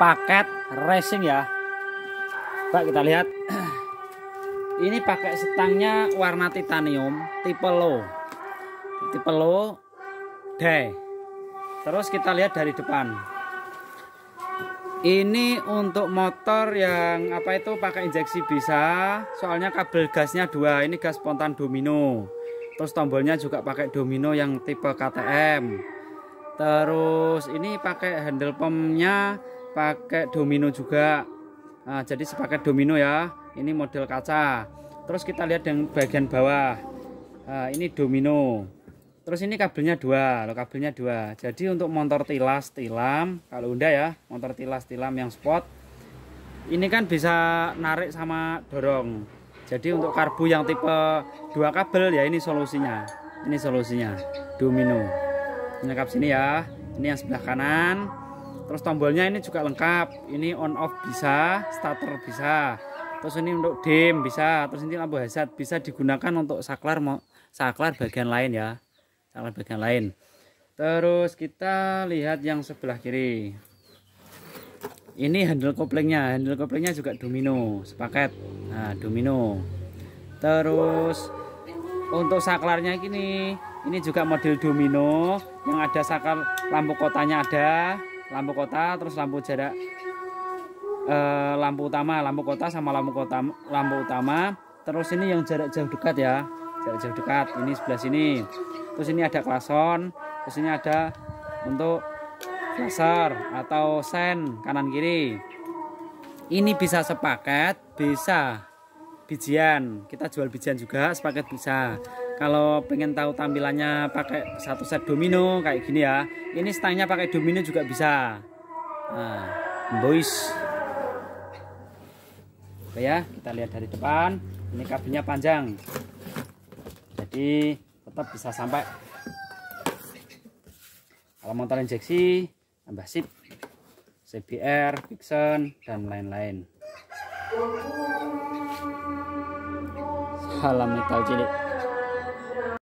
paket racing ya Pak kita lihat ini pakai setangnya warna titanium tipe low tipe low D terus kita lihat dari depan ini untuk motor yang apa itu pakai injeksi bisa soalnya kabel gasnya dua ini gas spontan domino terus tombolnya juga pakai domino yang tipe KTM terus ini pakai handle pumpnya pakai domino juga nah, jadi sepaket domino ya ini model kaca terus kita lihat yang bagian bawah nah, ini domino terus ini kabelnya dua loh kabelnya dua jadi untuk motor tilas tilam kalau udah ya motor tilas tilam yang sport ini kan bisa narik sama dorong jadi untuk karbu yang tipe dua kabel ya ini solusinya ini solusinya domino lengkap sini ya ini yang sebelah kanan terus tombolnya ini juga lengkap ini on off bisa starter bisa terus ini untuk dim bisa terus ini lampu hazard bisa digunakan untuk saklar mau saklar bagian lain ya saklar bagian lain terus kita lihat yang sebelah kiri ini handle koplingnya handle koplingnya juga domino sepaket nah domino terus untuk saklarnya gini ini juga model domino yang ada saklar lampu kotanya ada lampu kota terus lampu jarak eh, lampu utama lampu kota sama lampu kota lampu utama terus ini yang jarak jauh dekat ya jarak jauh dekat ini sebelah sini terus ini ada klason terus ini ada untuk laser atau sen kanan kiri ini bisa sepaket bisa bijian kita jual bijian juga sepaket bisa kalau pengen tahu tampilannya pakai satu set domino kayak gini ya ini stangnya pakai domino juga bisa nah, boys oke ya kita lihat dari depan ini kabelnya panjang jadi tetap bisa sampai kalau motor injeksi tambah sip CBR, Vixen dan lain-lain salam metal cilik